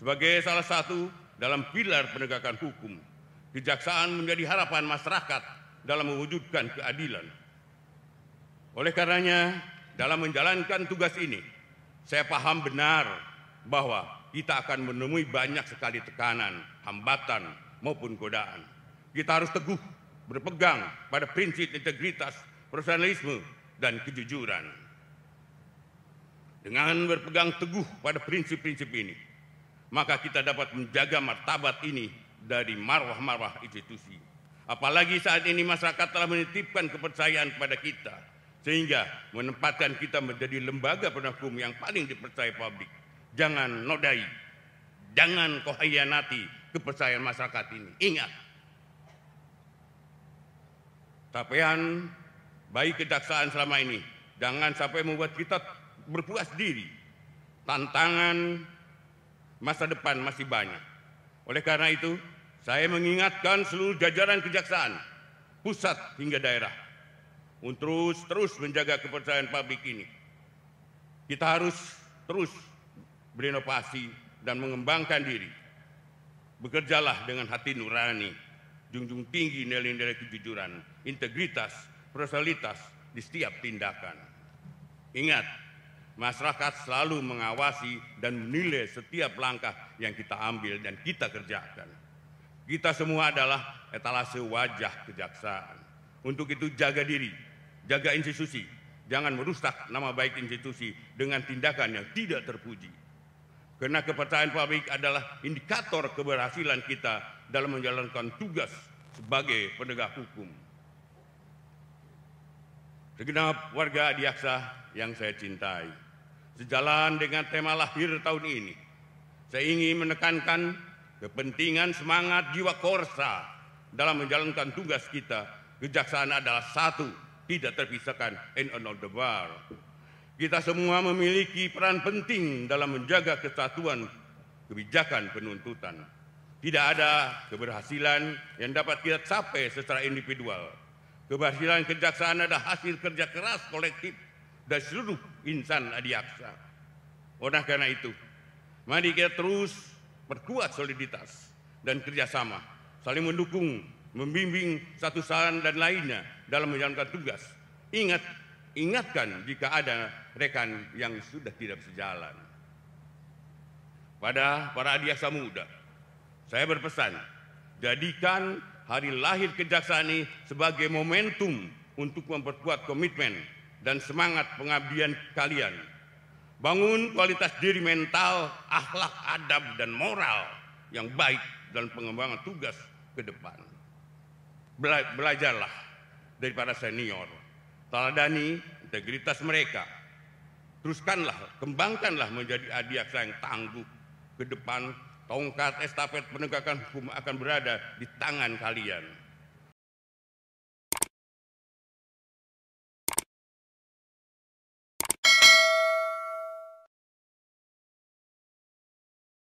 Sebagai salah satu dalam pilar penegakan hukum, kejaksaan menjadi harapan masyarakat dalam mewujudkan keadilan. Oleh karenanya, dalam menjalankan tugas ini, saya paham benar bahwa kita akan menemui banyak sekali tekanan, hambatan, maupun godaan. Kita harus teguh berpegang pada prinsip integritas, profesionalisme, dan kejujuran. Dengan berpegang teguh pada prinsip-prinsip ini, maka kita dapat menjaga martabat ini dari marwah-marwah institusi. Apalagi saat ini masyarakat telah menitipkan kepercayaan kepada kita, sehingga menempatkan kita menjadi lembaga penegak yang paling dipercaya publik. Jangan nodai, jangan kohayanati kepercayaan masyarakat ini. Ingat, capaian baik kejaksaan selama ini jangan sampai membuat kita berpuas diri. Tantangan masa depan masih banyak. Oleh karena itu, saya mengingatkan seluruh jajaran kejaksaan, pusat hingga daerah, untuk terus terus menjaga kepercayaan publik ini. Kita harus terus berinovasi dan mengembangkan diri. Bekerjalah dengan hati nurani, junjung tinggi nilai-nilai kejujuran, integritas, profesionalitas di setiap tindakan. Ingat, masyarakat selalu mengawasi dan menilai setiap langkah yang kita ambil dan kita kerjakan. Kita semua adalah etalase wajah kejaksaan. Untuk itu jaga diri, jaga institusi, jangan merusak nama baik institusi dengan tindakan yang tidak terpuji. Karena kepercayaan publik adalah indikator keberhasilan kita dalam menjalankan tugas sebagai penegak hukum. Segenap warga Adiaksa yang saya cintai, Sejalan dengan tema lahir tahun ini, saya ingin menekankan kepentingan semangat jiwa korsa dalam menjalankan tugas kita. Kejaksaan adalah satu, tidak terpisahkan, and the bar. Kita semua memiliki peran penting dalam menjaga kesatuan kebijakan penuntutan. Tidak ada keberhasilan yang dapat kita capai secara individual. Keberhasilan kejaksaan adalah hasil kerja keras kolektif dan seluruh insan adiaksa. Oleh karena itu, mari kita terus perkuat soliditas dan kerjasama, saling mendukung, membimbing satu saran dan lainnya dalam menjalankan tugas. Ingat, ingatkan jika ada rekan yang sudah tidak sejalan. Pada para adiaksa muda, saya berpesan, jadikan hari lahir kejaksaan ini sebagai momentum untuk memperkuat komitmen dan semangat pengabdian kalian. Bangun kualitas diri mental, akhlak, adab, dan moral yang baik dalam pengembangan tugas ke depan. Bela belajarlah dari para senior, teladani integritas mereka. Teruskanlah, kembangkanlah menjadi adiaksa yang tangguh ke depan. Tongkat estafet penegakan hukum akan berada di tangan kalian.